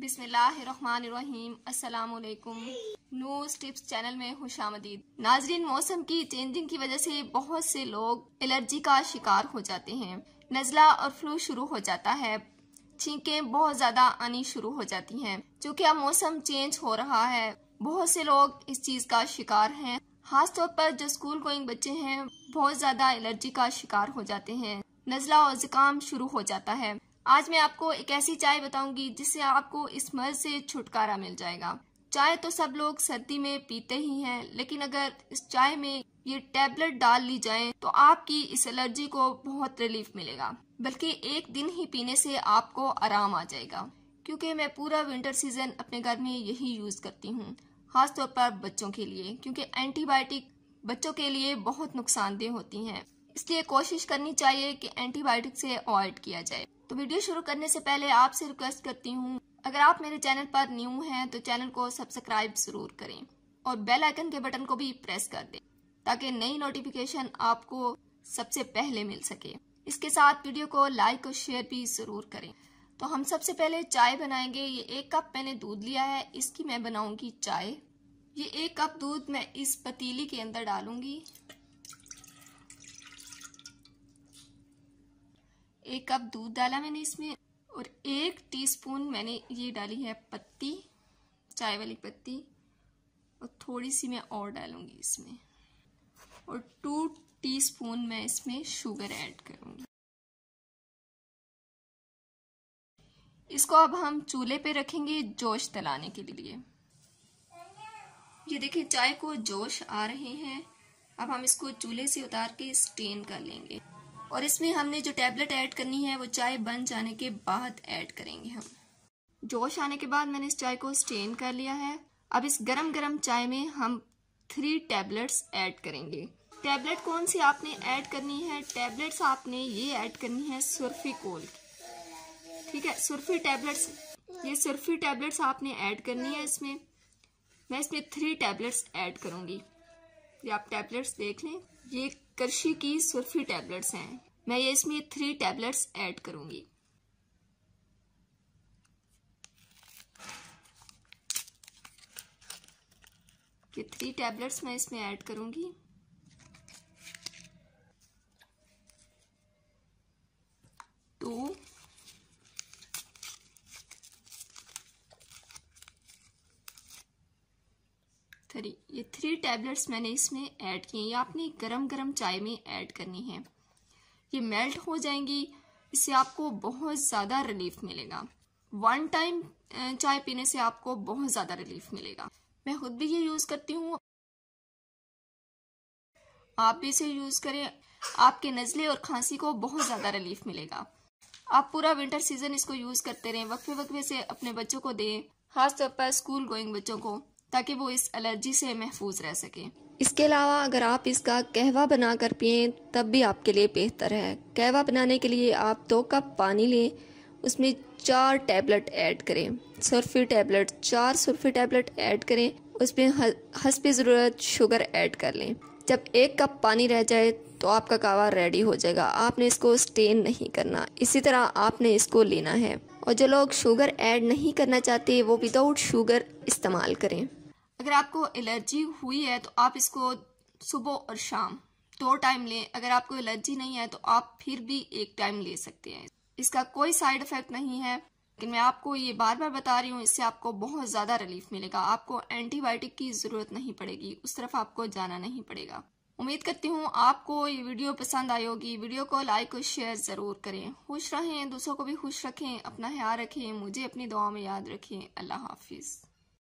बिस्मिल्लाम असलकुम no tips channel में खुश आमदीद नाजरीन मौसम की चेंजिंग की वजह से बहुत से लोग एलर्जी का शिकार हो जाते हैं नज़ला और फ्लू शुरू हो जाता है छींकें बहुत ज़्यादा आनी शुरू हो जाती हैं क्योंकि अब मौसम चेंज हो रहा है बहुत से लोग इस चीज़ का शिकार हैं खासतौर पर जो स्कूल गोइंग बच्चे हैं बहुत ज़्यादा एलर्जी का शिकार हो जाते हैं नज़ला और ज़ुकाम शुरू हो जाता है आज मैं आपको एक ऐसी चाय बताऊंगी जिससे आपको इस मर्ज से छुटकारा मिल जाएगा चाय तो सब लोग सर्दी में पीते ही हैं लेकिन अगर इस चाय में ये टेबलेट डाल ली जाए तो आपकी इस एलर्जी को बहुत रिलीफ मिलेगा बल्कि एक दिन ही पीने से आपको आराम आ जाएगा क्योंकि मैं पूरा विंटर सीजन अपने घर में यही यूज करती हूँ खासतौर पर बच्चों के लिए क्योंकि एंटीबायोटिक बच्चों के लिए बहुत नुकसानदेह होती हैं इसलिए कोशिश करनी चाहिए कि एंटीबायोटिक से अवॉइड किया जाए तो वीडियो शुरू करने से पहले आपसे रिक्वेस्ट करती हूँ अगर आप मेरे चैनल पर न्यू हैं तो चैनल को सब्सक्राइब जरूर करें और बेल आइकन के बटन को भी प्रेस कर दें ताकि नई नोटिफिकेशन आपको सबसे पहले मिल सके इसके साथ वीडियो को लाइक और शेयर भी जरूर करें तो हम सबसे पहले चाय बनाएंगे ये एक कप मैंने दूध लिया है इसकी मैं बनाऊंगी चाय ये एक कप दूध मैं इस पतीली के अंदर डालूंगी एक कप दूध डाला मैंने इसमें और एक टीस्पून मैंने ये डाली है पत्ती चाय वाली पत्ती और थोड़ी सी मैं और डालूंगी इसमें और टू टीस्पून मैं इसमें शुगर ऐड करूंगी इसको अब हम चूल्हे पे रखेंगे जोश तलाने के लिए ये देखिए चाय को जोश आ रहे हैं अब हम इसको चूल्हे से उतार के स्टेन कर लेंगे और इसमें हमने जो टैबलेट ऐड करनी है वो चाय बन जाने के बाद ऐड करेंगे हम जोश आने के बाद मैंने इस चाय को स्टेन कर लिया है अब इस गरम गरम चाय में हम थ्री टैबलेट्स ऐड करेंगे टैबलेट कौन सी आपने ऐड करनी है टैबलेट्स आपने ये ऐड करनी है सुरफी कोल की ठीक है सुरफी टैबलेट्स ये सुरफी टैबलेट्स आपने ऐड करनी है इसमें मैं इसमें थ्री टैबलेट्स ऐड करूंगी ये आप टैबलेट्स देख लें ये कृषि की सुर्फी टैबलेट्स हैं मैं ये इसमें थ्री टैबलेट्स ऐड करूंगी ये थ्री टैबलेट्स मैं इसमें ऐड करूंगी थ्री ये थ्री टैबलेट्स मैंने इसमें ऐड किए ये आपने गरम गरम चाय में ऐड करनी है ये मेल्ट हो जाएंगी इससे आपको बहुत ज़्यादा रिलीफ मिलेगा वन टाइम चाय पीने से आपको बहुत ज़्यादा रिलीफ मिलेगा मैं खुद भी ये यूज़ करती हूँ आप भी इसे यूज़ करें आपके नज़ले और खांसी को बहुत ज़्यादा रिलीफ मिलेगा आप पूरा विंटर सीजन इसको यूज़ करते रहें वक्फे वक्फे से अपने बच्चों को दें खासतौर पर स्कूल गोइंग बच्चों को ताकि वो इस एलर्जी से महफूज रह सके इसके अलावा अगर आप इसका कहवा बनाकर पिए तब भी आपके लिए बेहतर है कहवा बनाने के लिए आप दो कप पानी लें उसमें चार टैबलेट ऐड करें सुरफी टैबलेट चार सुरफी टैबलेट ऐड करें उसमें हंसप ज़रूरत शुगर ऐड कर लें जब एक कप पानी रह जाए तो आपका कावा रेडी हो जाएगा आपने इसको स्टेन नहीं करना इसी तरह आपने इसको लेना है और जो लोग शुगर ऐड नहीं करना चाहते वो विदाउट शुगर इस्तेमाल करें अगर आपको एलर्जी हुई है तो आप इसको सुबह और शाम दो टाइम लें अगर आपको एलर्जी नहीं है तो आप फिर भी एक टाइम ले सकते हैं इसका कोई साइड इफेक्ट नहीं है लेकिन मैं आपको ये बार बार बता रही हूँ इससे आपको बहुत ज़्यादा रिलीफ मिलेगा आपको एंटीबायोटिक की ज़रूरत नहीं पड़ेगी उस तरफ आपको जाना नहीं पड़ेगा उम्मीद करती हूँ आपको ये वीडियो पसंद आई होगी वीडियो को लाइक और शेयर ज़रूर करें खुश रहें दूसरों को भी खुश रखें अपना ख्याल रखें मुझे अपनी दुआ में याद रखें अल्लाह हाफिज़